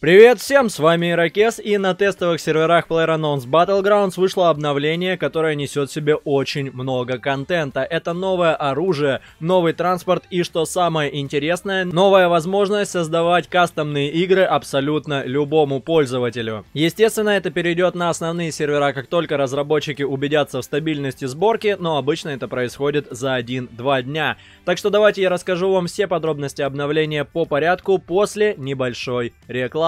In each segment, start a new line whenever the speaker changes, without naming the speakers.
Привет всем, с вами Ирокез, и на тестовых серверах PlayerUnknown's Battlegrounds вышло обновление, которое несет в себе очень много контента. Это новое оружие, новый транспорт и, что самое интересное, новая возможность создавать кастомные игры абсолютно любому пользователю. Естественно, это перейдет на основные сервера, как только разработчики убедятся в стабильности сборки, но обычно это происходит за 1-2 дня. Так что давайте я расскажу вам все подробности обновления по порядку после небольшой рекламы.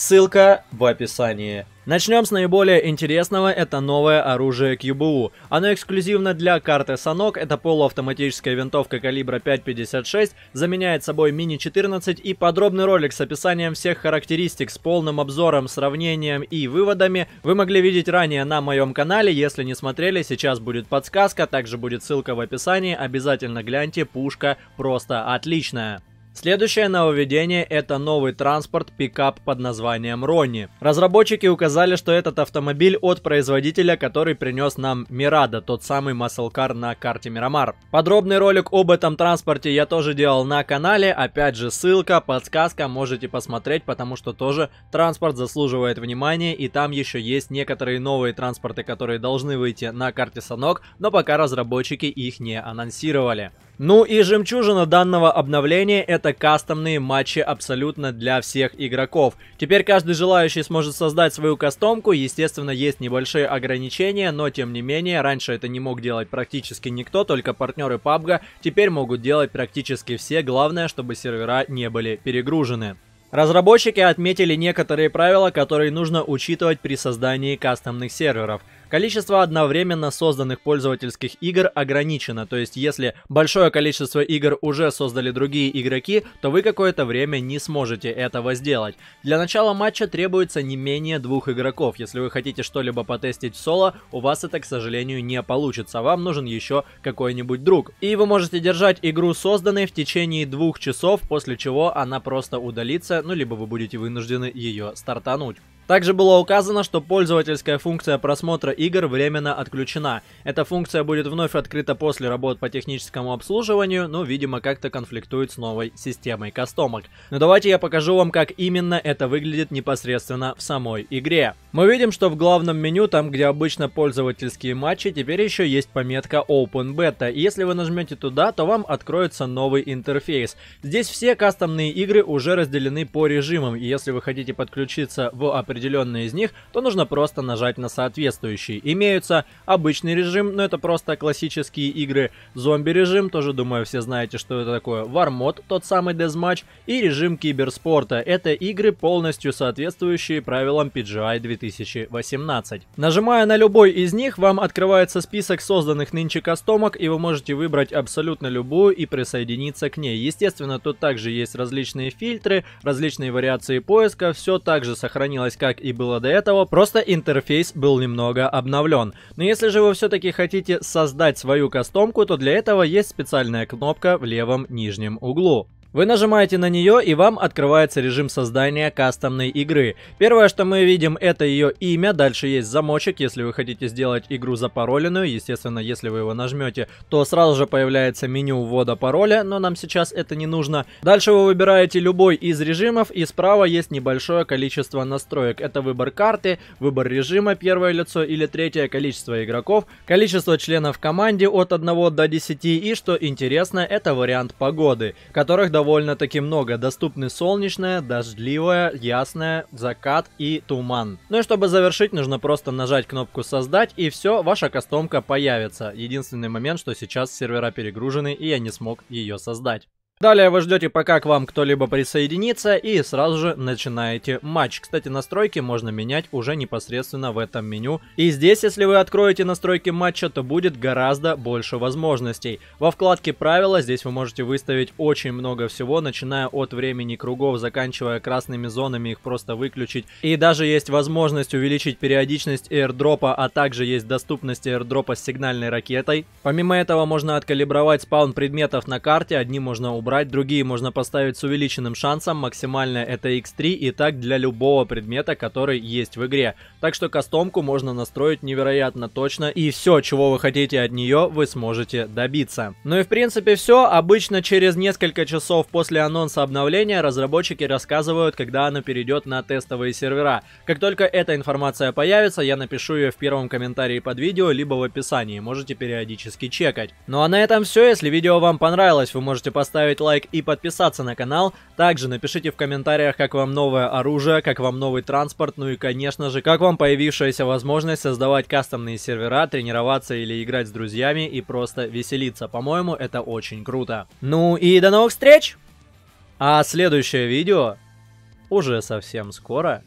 Ссылка в описании. Начнем с наиболее интересного, это новое оружие КБУ. Оно эксклюзивно для карты Санок, это полуавтоматическая винтовка калибра 5.56, заменяет собой мини-14 и подробный ролик с описанием всех характеристик с полным обзором, сравнением и выводами вы могли видеть ранее на моем канале, если не смотрели, сейчас будет подсказка, также будет ссылка в описании, обязательно гляньте, пушка просто отличная. Следующее нововведение – это новый транспорт-пикап под названием Ронни. Разработчики указали, что этот автомобиль от производителя, который принес нам Мирада, тот самый маслкар на карте Мирамар. Подробный ролик об этом транспорте я тоже делал на канале, опять же ссылка, подсказка, можете посмотреть, потому что тоже транспорт заслуживает внимания, и там еще есть некоторые новые транспорты, которые должны выйти на карте Санок, но пока разработчики их не анонсировали. Ну и жемчужина данного обновления это кастомные матчи абсолютно для всех игроков. Теперь каждый желающий сможет создать свою кастомку, естественно есть небольшие ограничения, но тем не менее, раньше это не мог делать практически никто, только партнеры PUBG теперь могут делать практически все, главное, чтобы сервера не были перегружены. Разработчики отметили некоторые правила, которые нужно учитывать при создании кастомных серверов. Количество одновременно созданных пользовательских игр ограничено, то есть если большое количество игр уже создали другие игроки, то вы какое-то время не сможете этого сделать. Для начала матча требуется не менее двух игроков. Если вы хотите что-либо потестить в соло, у вас это, к сожалению, не получится. Вам нужен еще какой-нибудь друг. И вы можете держать игру созданной в течение двух часов, после чего она просто удалится, ну либо вы будете вынуждены ее стартануть. Также было указано, что пользовательская функция просмотра игр временно отключена. Эта функция будет вновь открыта после работ по техническому обслуживанию, но, видимо, как-то конфликтует с новой системой кастомок. Но давайте я покажу вам, как именно это выглядит непосредственно в самой игре. Мы видим, что в главном меню, там где обычно пользовательские матчи, теперь еще есть пометка Open Beta. И если вы нажмете туда, то вам откроется новый интерфейс. Здесь все кастомные игры уже разделены по режимам, и если вы хотите подключиться в определенный определенные из них, то нужно просто нажать на соответствующий. Имеются обычный режим, но это просто классические игры, зомби-режим, тоже думаю все знаете, что это такое, вармод, тот самый дезматч, и режим киберспорта. Это игры, полностью соответствующие правилам PGI 2018. Нажимая на любой из них, вам открывается список созданных нынче кастомок, и вы можете выбрать абсолютно любую и присоединиться к ней. Естественно, тут также есть различные фильтры, различные вариации поиска, все также сохранилось как как и было до этого, просто интерфейс был немного обновлен. Но если же вы все-таки хотите создать свою кастомку, то для этого есть специальная кнопка в левом нижнем углу. Вы нажимаете на нее и вам открывается режим создания кастомной игры. Первое, что мы видим, это ее имя, дальше есть замочек, если вы хотите сделать игру запароленную, естественно, если вы его нажмете, то сразу же появляется меню ввода пароля, но нам сейчас это не нужно. Дальше вы выбираете любой из режимов и справа есть небольшое количество настроек. Это выбор карты, выбор режима, первое лицо или третье, количество игроков, количество членов команде от 1 до 10 и, что интересно, это вариант погоды, которых довольно-таки много. Доступны солнечное, дождливое, ясное, закат и туман. Ну и чтобы завершить, нужно просто нажать кнопку создать и все, ваша кастомка появится. Единственный момент, что сейчас сервера перегружены и я не смог ее создать. Далее вы ждете, пока к вам кто-либо присоединится, и сразу же начинаете матч. Кстати, настройки можно менять уже непосредственно в этом меню. И здесь, если вы откроете настройки матча, то будет гораздо больше возможностей. Во вкладке «Правила» здесь вы можете выставить очень много всего, начиная от времени кругов, заканчивая красными зонами, их просто выключить. И даже есть возможность увеличить периодичность аирдропа, а также есть доступность аирдропа с сигнальной ракетой. Помимо этого можно откалибровать спаун предметов на карте, одни можно убрать убрать, другие можно поставить с увеличенным шансом, максимальное это x3 и так для любого предмета, который есть в игре. Так что кастомку можно настроить невероятно точно и все, чего вы хотите от нее, вы сможете добиться. Ну и в принципе все, обычно через несколько часов после анонса обновления разработчики рассказывают, когда оно перейдет на тестовые сервера. Как только эта информация появится, я напишу ее в первом комментарии под видео, либо в описании, можете периодически чекать. Ну а на этом все, если видео вам понравилось, вы можете поставить поставить лайк и подписаться на канал. Также напишите в комментариях, как вам новое оружие, как вам новый транспорт, ну и, конечно же, как вам появившаяся возможность создавать кастомные сервера, тренироваться или играть с друзьями и просто веселиться. По-моему, это очень круто. Ну и до новых встреч! А следующее видео уже совсем скоро.